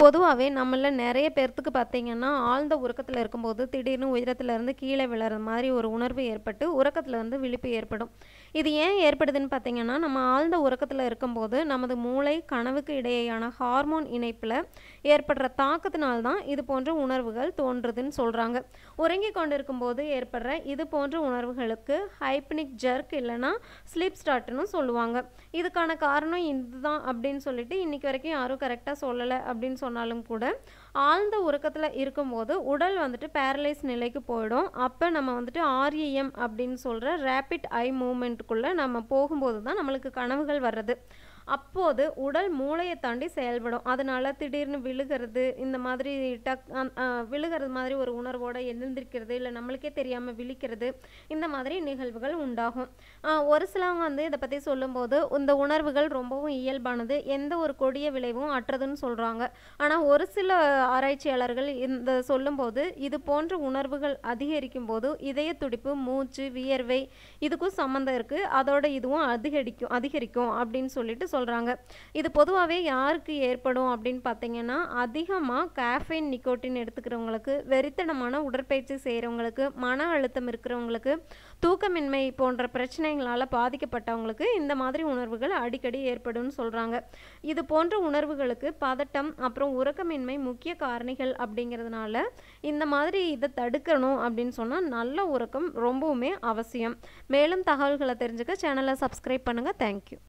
பொதுவாகவே நம்மள நிறைய பேர்த்துக்கு பார்த்தீங்கன்னா ஆழ்ந்த உறக்கத்தில் இருக்கும்போது திடீர்னு உயரத்துலேருந்து கீழே விழுற மாதிரி ஒரு உணர்வு ஏற்பட்டு உறக்கத்தில் வந்து விழிப்பு ஏற்படும் இது ஏன் ஏற்படுதுன்னு பார்த்தீங்கன்னா நம்ம ஆழ்ந்த உறக்கத்தில் இருக்கும்போது நமது மூளை கனவுக்கு இடையேயான ஹார்மோன் இணைப்பில் ஏற்படுற தாக்கத்தினால்தான் இது போன்ற உணர்வுகள் தோன்றுதுன்னு சொல்கிறாங்க உறங்கி கொண்டிருக்கும்போது ஏற்படுற இது போன்ற உணர்வுகளுக்கு ஹைப்னிக் ஜர்க் இல்லைனா ஸ்லீப் ஸ்டார்ட்னு சொல்லுவாங்க இதுக்கான காரணம் இதுதான் அப்படின்னு சொல்லிட்டு இன்னைக்கு வரைக்கும் யாரும் கரெக்டாக சொல்லலை அப்படின்னு சொன்னாலும் கூட ஆழ்ந்த உறக்கத்தில் இருக்கும்போது உடல் வந்துட்டு பேரலைஸ் நிலைக்கு போயிடும் அப்போ நம்ம வந்துட்டு ஆர்இஎம் e அப்படின்னு சொல்கிற ரேபிட் ஐ மூமெண்ட்டுக்குள்ளே நம்ம போகும்போது தான் நம்மளுக்கு கனவுகள் வர்றது அப்போது உடல் மூளையை தாண்டி செயல்படும் அதனால் திடீர்னு விழுகிறது இந்த மாதிரி டக் விழுகிறது மாதிரி ஒரு உணர்வோடு எழுந்திருக்கிறது இல்லை நம்மளுக்கே தெரியாமல் விழிக்கிறது இந்த மாதிரி நிகழ்வுகள் உண்டாகும் ஒரு சிலவங்க வந்து இதை பற்றி சொல்லும்போது இந்த உணர்வுகள் ரொம்பவும் இயல்பானது எந்த ஒரு கொடிய விளைவும் அற்றதுன்னு சொல்கிறாங்க ஆனால் ஒரு சில ஆராய்ச்சியாளர்கள் இந்த சொல்லும்போது இது போன்ற உணர்வுகள் அதிகரிக்கும் போது இதய துடிப்பு மூச்சு வியர்வை இதுக்கும் சம்மந்தம் இருக்குது அதோட இதுவும் அதிகரிக்கும் அதிகரிக்கும் அப்படின்னு சொல்லிட்டு சொல்கிறாங்க இது பொதுவாகவே யாருக்கு ஏற்படும் அப்படின்னு பார்த்தீங்கன்னா அதிகமாக கேஃபைன் நிக்கோட்டின் எடுத்துக்கிறவங்களுக்கு வெறித்தனமான உடற்பயிற்சி செய்கிறவங்களுக்கு மன அழுத்தம் இருக்கிறவங்களுக்கு தூக்கமின்மை போன்ற பிரச்சனைகளால் பாதிக்கப்பட்டவங்களுக்கு இந்த மாதிரி உணர்வுகள் அடிக்கடி ஏற்படும் சொல்கிறாங்க இது போன்ற உணர்வுகளுக்கு பதட்டம் அப்புறம் உறக்கமின்மை முக்கிய காரணிகள் அப்படிங்கிறதுனால இந்த மாதிரி இதை தடுக்கணும் அப்படின்னு சொன்னால் நல்ல உறக்கம் ரொம்பவுமே அவசியம் மேலும் தகவல்களை தெரிஞ்சுக்க சேனலை சப்ஸ்கிரைப் பண்ணுங்கள் தேங்க்யூ